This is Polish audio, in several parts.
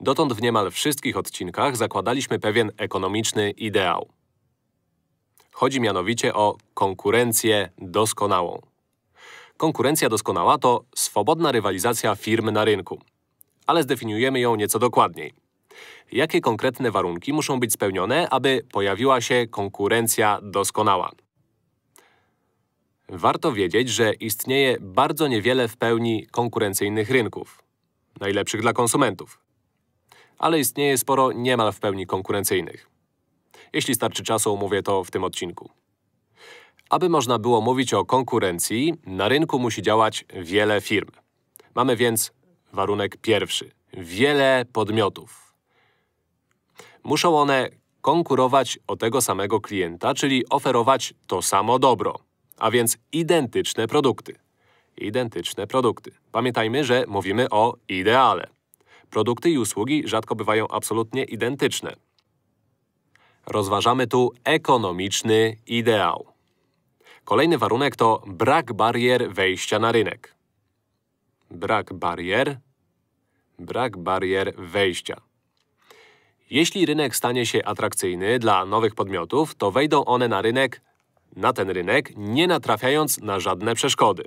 Dotąd w niemal wszystkich odcinkach zakładaliśmy pewien ekonomiczny ideał. Chodzi mianowicie o konkurencję doskonałą. Konkurencja doskonała to swobodna rywalizacja firm na rynku. Ale zdefiniujemy ją nieco dokładniej. Jakie konkretne warunki muszą być spełnione, aby pojawiła się konkurencja doskonała? Warto wiedzieć, że istnieje bardzo niewiele w pełni konkurencyjnych rynków, najlepszych dla konsumentów ale istnieje sporo niemal w pełni konkurencyjnych. Jeśli starczy czasu, omówię to w tym odcinku. Aby można było mówić o konkurencji, na rynku musi działać wiele firm. Mamy więc warunek pierwszy. Wiele podmiotów. Muszą one konkurować o tego samego klienta, czyli oferować to samo dobro, a więc identyczne produkty. Identyczne produkty. Pamiętajmy, że mówimy o ideale. Produkty i usługi rzadko bywają absolutnie identyczne. Rozważamy tu ekonomiczny ideał. Kolejny warunek to brak barier wejścia na rynek. Brak barier, brak barier wejścia. Jeśli rynek stanie się atrakcyjny dla nowych podmiotów, to wejdą one na rynek, na ten rynek, nie natrafiając na żadne przeszkody.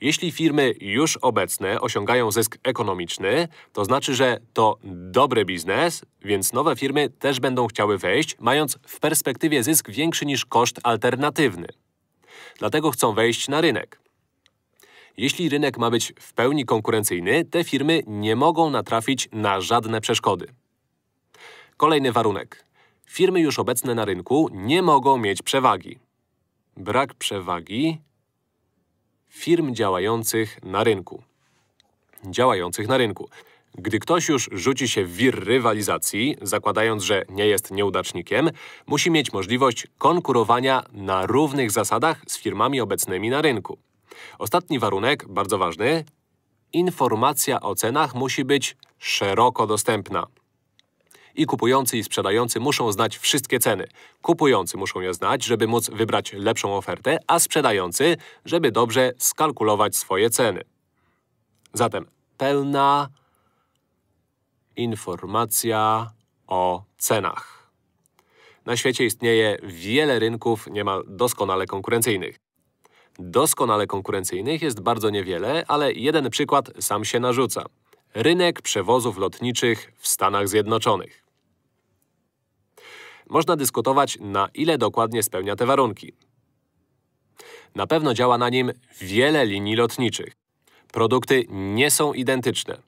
Jeśli firmy już obecne osiągają zysk ekonomiczny, to znaczy, że to dobry biznes, więc nowe firmy też będą chciały wejść, mając w perspektywie zysk większy niż koszt alternatywny. Dlatego chcą wejść na rynek. Jeśli rynek ma być w pełni konkurencyjny, te firmy nie mogą natrafić na żadne przeszkody. Kolejny warunek. Firmy już obecne na rynku nie mogą mieć przewagi. Brak przewagi firm działających na rynku. Działających na rynku. Gdy ktoś już rzuci się w wir rywalizacji, zakładając, że nie jest nieudacznikiem, musi mieć możliwość konkurowania na równych zasadach z firmami obecnymi na rynku. Ostatni warunek, bardzo ważny, informacja o cenach musi być szeroko dostępna i kupujący i sprzedający muszą znać wszystkie ceny. Kupujący muszą je znać, żeby móc wybrać lepszą ofertę, a sprzedający, żeby dobrze skalkulować swoje ceny. Zatem pełna informacja o cenach. Na świecie istnieje wiele rynków niemal doskonale konkurencyjnych. Doskonale konkurencyjnych jest bardzo niewiele, ale jeden przykład sam się narzuca. Rynek przewozów lotniczych w Stanach Zjednoczonych. Można dyskutować, na ile dokładnie spełnia te warunki. Na pewno działa na nim wiele linii lotniczych. Produkty nie są identyczne.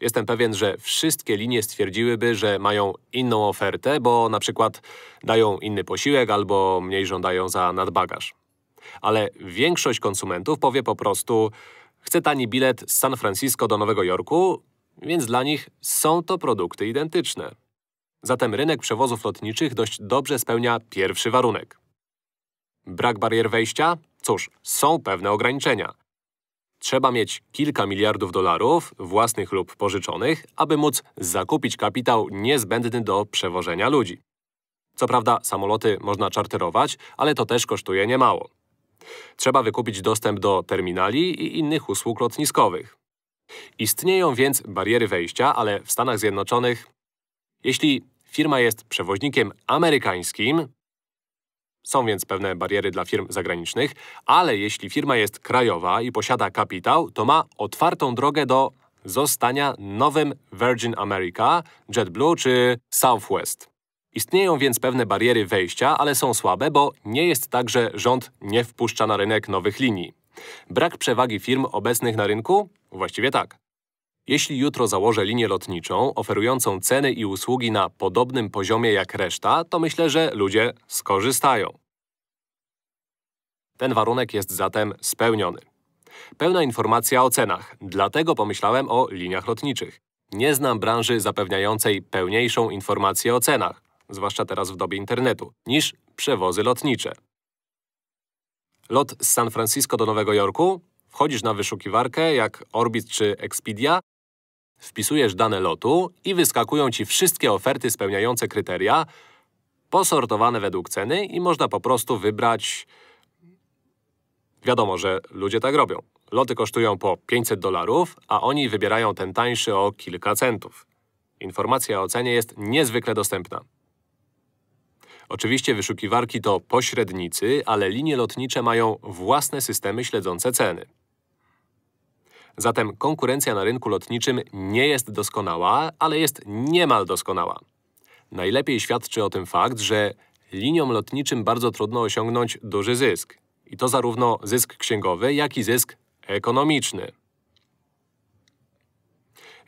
Jestem pewien, że wszystkie linie stwierdziłyby, że mają inną ofertę, bo na przykład dają inny posiłek albo mniej żądają za nadbagaż. Ale większość konsumentów powie po prostu chce tani bilet z San Francisco do Nowego Jorku, więc dla nich są to produkty identyczne. Zatem rynek przewozów lotniczych dość dobrze spełnia pierwszy warunek. Brak barier wejścia? Cóż, są pewne ograniczenia. Trzeba mieć kilka miliardów dolarów, własnych lub pożyczonych, aby móc zakupić kapitał niezbędny do przewożenia ludzi. Co prawda samoloty można czarterować, ale to też kosztuje niemało. Trzeba wykupić dostęp do terminali i innych usług lotniskowych. Istnieją więc bariery wejścia, ale w Stanach Zjednoczonych, jeśli Firma jest przewoźnikiem amerykańskim, są więc pewne bariery dla firm zagranicznych, ale jeśli firma jest krajowa i posiada kapitał, to ma otwartą drogę do zostania nowym Virgin America, JetBlue czy Southwest. Istnieją więc pewne bariery wejścia, ale są słabe, bo nie jest tak, że rząd nie wpuszcza na rynek nowych linii. Brak przewagi firm obecnych na rynku? Właściwie tak. Jeśli jutro założę linię lotniczą oferującą ceny i usługi na podobnym poziomie jak reszta, to myślę, że ludzie skorzystają. Ten warunek jest zatem spełniony. Pełna informacja o cenach, dlatego pomyślałem o liniach lotniczych. Nie znam branży zapewniającej pełniejszą informację o cenach, zwłaszcza teraz w dobie internetu, niż przewozy lotnicze. Lot z San Francisco do Nowego Jorku? Wchodzisz na wyszukiwarkę jak Orbit czy Expedia wpisujesz dane lotu i wyskakują ci wszystkie oferty spełniające kryteria, posortowane według ceny i można po prostu wybrać… Wiadomo, że ludzie tak robią. Loty kosztują po 500 dolarów, a oni wybierają ten tańszy o kilka centów. Informacja o cenie jest niezwykle dostępna. Oczywiście wyszukiwarki to pośrednicy, ale linie lotnicze mają własne systemy śledzące ceny. Zatem konkurencja na rynku lotniczym nie jest doskonała, ale jest niemal doskonała. Najlepiej świadczy o tym fakt, że liniom lotniczym bardzo trudno osiągnąć duży zysk. I to zarówno zysk księgowy, jak i zysk ekonomiczny.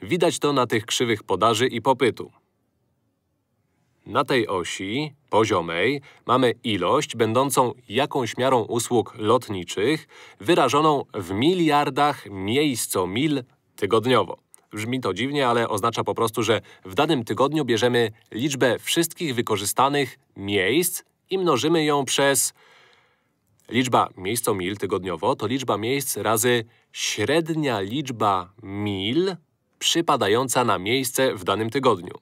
Widać to na tych krzywych podaży i popytu. Na tej osi, poziomej, mamy ilość będącą jakąś miarą usług lotniczych wyrażoną w miliardach miejscomil tygodniowo. Brzmi to dziwnie, ale oznacza po prostu, że w danym tygodniu bierzemy liczbę wszystkich wykorzystanych miejsc i mnożymy ją przez… Liczba miejscomil tygodniowo to liczba miejsc razy średnia liczba mil przypadająca na miejsce w danym tygodniu.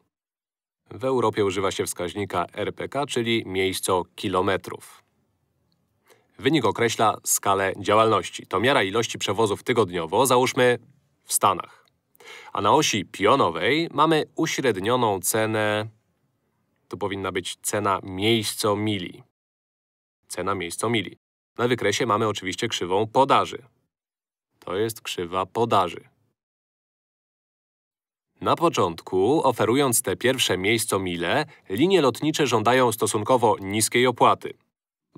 W Europie używa się wskaźnika RPK, czyli miejsco kilometrów. Wynik określa skalę działalności. To miara ilości przewozów tygodniowo, załóżmy w Stanach. A na osi pionowej mamy uśrednioną cenę… Tu powinna być cena miejsco mili. Cena miejsco mili. Na wykresie mamy oczywiście krzywą podaży. To jest krzywa podaży. Na początku, oferując te pierwsze miejscomile, linie lotnicze żądają stosunkowo niskiej opłaty.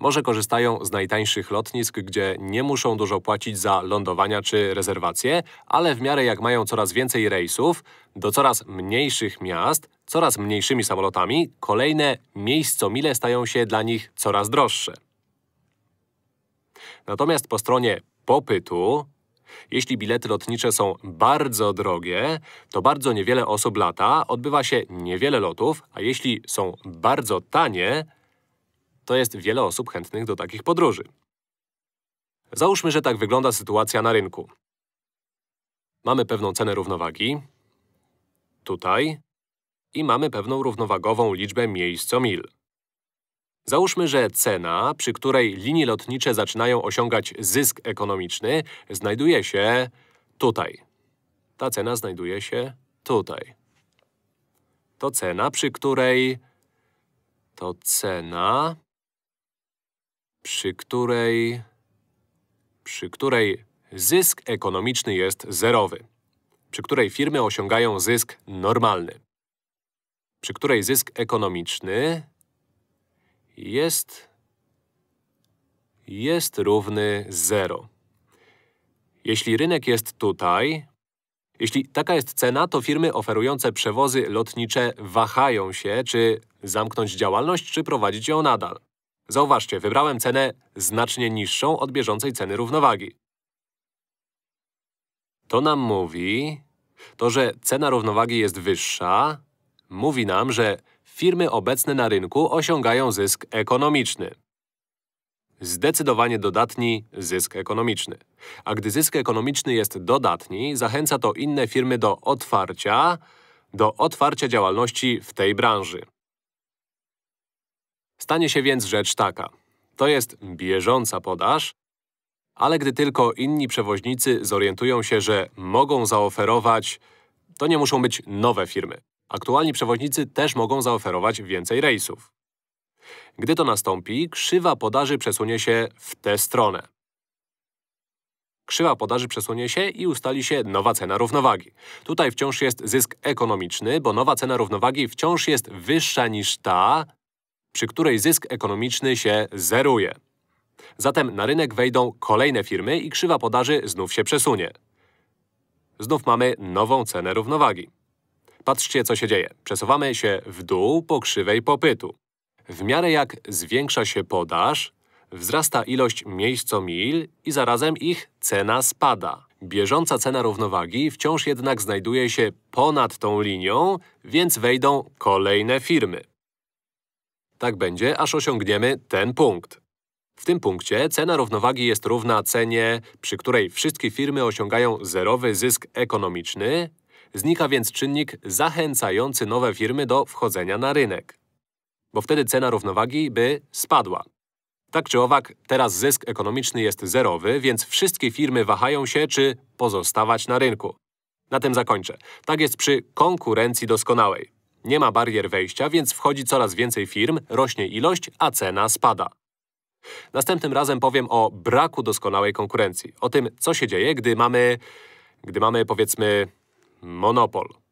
Może korzystają z najtańszych lotnisk, gdzie nie muszą dużo płacić za lądowania czy rezerwacje, ale w miarę jak mają coraz więcej rejsów, do coraz mniejszych miast, coraz mniejszymi samolotami, kolejne miejscomile stają się dla nich coraz droższe. Natomiast po stronie popytu jeśli bilety lotnicze są bardzo drogie, to bardzo niewiele osób lata, odbywa się niewiele lotów, a jeśli są bardzo tanie, to jest wiele osób chętnych do takich podróży. Załóżmy, że tak wygląda sytuacja na rynku. Mamy pewną cenę równowagi, tutaj, i mamy pewną równowagową liczbę miejscomil. Załóżmy, że cena, przy której linie lotnicze zaczynają osiągać zysk ekonomiczny, znajduje się tutaj. Ta cena znajduje się tutaj. To cena, przy której… To cena, przy której… przy której zysk ekonomiczny jest zerowy, przy której firmy osiągają zysk normalny, przy której zysk ekonomiczny jest, jest równy 0. Jeśli rynek jest tutaj, jeśli taka jest cena, to firmy oferujące przewozy lotnicze wahają się, czy zamknąć działalność, czy prowadzić ją nadal. Zauważcie, wybrałem cenę znacznie niższą od bieżącej ceny równowagi. To nam mówi… To, że cena równowagi jest wyższa, mówi nam, że firmy obecne na rynku osiągają zysk ekonomiczny. Zdecydowanie dodatni zysk ekonomiczny. A gdy zysk ekonomiczny jest dodatni, zachęca to inne firmy do otwarcia, do otwarcia działalności w tej branży. Stanie się więc rzecz taka. To jest bieżąca podaż, ale gdy tylko inni przewoźnicy zorientują się, że mogą zaoferować, to nie muszą być nowe firmy. Aktualni przewoźnicy też mogą zaoferować więcej rejsów. Gdy to nastąpi, krzywa podaży przesunie się w tę stronę. Krzywa podaży przesunie się i ustali się nowa cena równowagi. Tutaj wciąż jest zysk ekonomiczny, bo nowa cena równowagi wciąż jest wyższa niż ta, przy której zysk ekonomiczny się zeruje. Zatem na rynek wejdą kolejne firmy i krzywa podaży znów się przesunie. Znów mamy nową cenę równowagi. Patrzcie, co się dzieje. Przesuwamy się w dół po krzywej popytu. W miarę jak zwiększa się podaż, wzrasta ilość miejscomil i zarazem ich cena spada. Bieżąca cena równowagi wciąż jednak znajduje się ponad tą linią, więc wejdą kolejne firmy. Tak będzie, aż osiągniemy ten punkt. W tym punkcie cena równowagi jest równa cenie, przy której wszystkie firmy osiągają zerowy zysk ekonomiczny Znika więc czynnik zachęcający nowe firmy do wchodzenia na rynek. Bo wtedy cena równowagi by spadła. Tak czy owak, teraz zysk ekonomiczny jest zerowy, więc wszystkie firmy wahają się, czy pozostawać na rynku. Na tym zakończę. Tak jest przy konkurencji doskonałej. Nie ma barier wejścia, więc wchodzi coraz więcej firm, rośnie ilość, a cena spada. Następnym razem powiem o braku doskonałej konkurencji. O tym, co się dzieje, gdy mamy… gdy mamy, powiedzmy, Monopol.